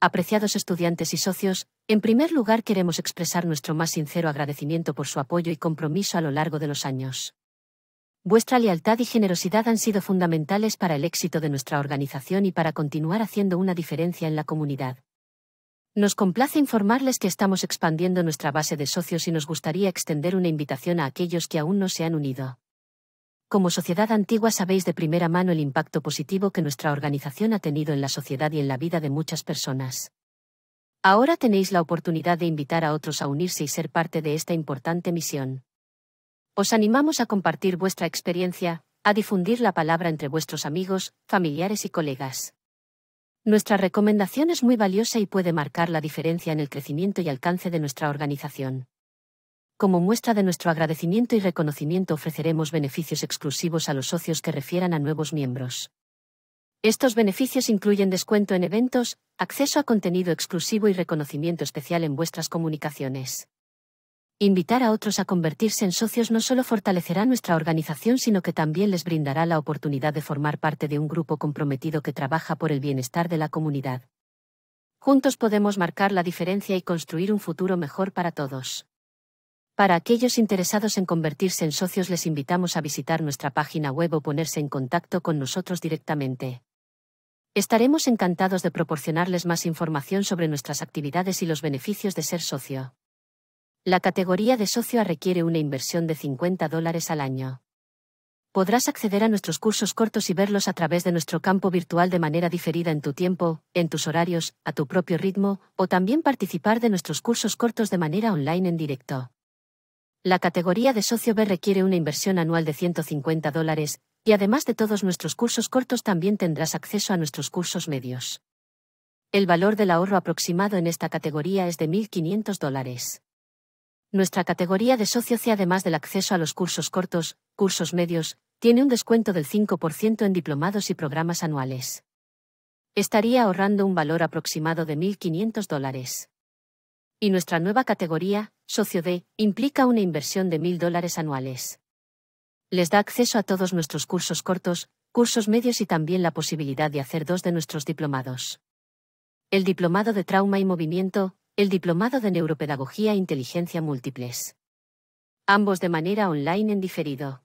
Apreciados estudiantes y socios, en primer lugar queremos expresar nuestro más sincero agradecimiento por su apoyo y compromiso a lo largo de los años. Vuestra lealtad y generosidad han sido fundamentales para el éxito de nuestra organización y para continuar haciendo una diferencia en la comunidad. Nos complace informarles que estamos expandiendo nuestra base de socios y nos gustaría extender una invitación a aquellos que aún no se han unido. Como sociedad antigua sabéis de primera mano el impacto positivo que nuestra organización ha tenido en la sociedad y en la vida de muchas personas. Ahora tenéis la oportunidad de invitar a otros a unirse y ser parte de esta importante misión. Os animamos a compartir vuestra experiencia, a difundir la palabra entre vuestros amigos, familiares y colegas. Nuestra recomendación es muy valiosa y puede marcar la diferencia en el crecimiento y alcance de nuestra organización. Como muestra de nuestro agradecimiento y reconocimiento ofreceremos beneficios exclusivos a los socios que refieran a nuevos miembros. Estos beneficios incluyen descuento en eventos, acceso a contenido exclusivo y reconocimiento especial en vuestras comunicaciones. Invitar a otros a convertirse en socios no solo fortalecerá nuestra organización, sino que también les brindará la oportunidad de formar parte de un grupo comprometido que trabaja por el bienestar de la comunidad. Juntos podemos marcar la diferencia y construir un futuro mejor para todos. Para aquellos interesados en convertirse en socios les invitamos a visitar nuestra página web o ponerse en contacto con nosotros directamente. Estaremos encantados de proporcionarles más información sobre nuestras actividades y los beneficios de ser socio. La categoría de socio requiere una inversión de 50 dólares al año. Podrás acceder a nuestros cursos cortos y verlos a través de nuestro campo virtual de manera diferida en tu tiempo, en tus horarios, a tu propio ritmo, o también participar de nuestros cursos cortos de manera online en directo. La categoría de socio B requiere una inversión anual de 150 dólares, y además de todos nuestros cursos cortos también tendrás acceso a nuestros cursos medios. El valor del ahorro aproximado en esta categoría es de 1.500 dólares. Nuestra categoría de socio C además del acceso a los cursos cortos, cursos medios, tiene un descuento del 5% en diplomados y programas anuales. Estaría ahorrando un valor aproximado de 1.500 dólares. Y nuestra nueva categoría, socio D implica una inversión de mil dólares anuales. Les da acceso a todos nuestros cursos cortos, cursos medios y también la posibilidad de hacer dos de nuestros diplomados. El diplomado de trauma y movimiento, el diplomado de neuropedagogía e inteligencia múltiples. Ambos de manera online en diferido.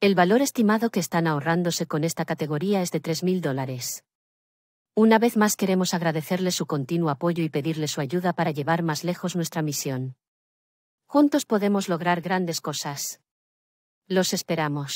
El valor estimado que están ahorrándose con esta categoría es de 3.000 dólares. Una vez más queremos agradecerle su continuo apoyo y pedirle su ayuda para llevar más lejos nuestra misión. Juntos podemos lograr grandes cosas. Los esperamos.